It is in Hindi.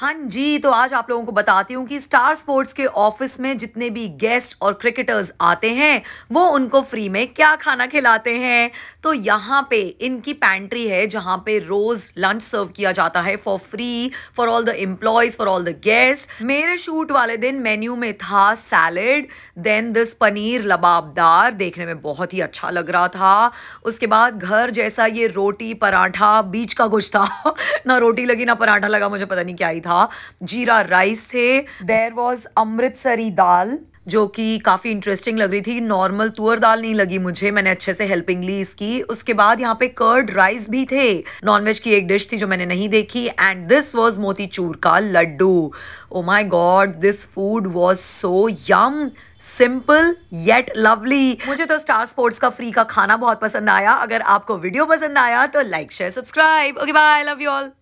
हाँ जी तो आज आप लोगों को बताती हूँ कि स्टार स्पोर्ट्स के ऑफिस में जितने भी गेस्ट और क्रिकेटर्स आते हैं वो उनको फ्री में क्या खाना खिलाते हैं तो यहाँ पे इनकी पैंट्री है जहाँ पे रोज़ लंच सर्व किया जाता है for free for all the employees for all the guest मेरे शूट वाले दिन मेन्यू में था salad then this paneer lababdar देखने में बहुत ही अच्छा लग रहा था उसके बाद घर जैसा ये रोटी पराठा बीच का कुछ था ना रोटी लगी ना पराठा लगा मुझे पता नहीं क्या ही था जीरा राइस थे देर वॉज अमृतसरी दाल जो कि काफ़ी इंटरेस्टिंग लग रही थी नॉर्मल तुअर दाल नहीं लगी मुझे मैंने अच्छे से हेल्पिंग ली इसकी उसके बाद यहाँ पे कर्ड राइस भी थे नॉनवेज की एक डिश थी जो मैंने नहीं देखी एंड दिस वाज चूर का laddoo oh my God this food was so yum simple yet lovely मुझे तो स्टार स्पोर्ट्स का फ्री का खाना बहुत पसंद आया अगर आपको वीडियो पसंद आया तो like share subscribe okay bye love you all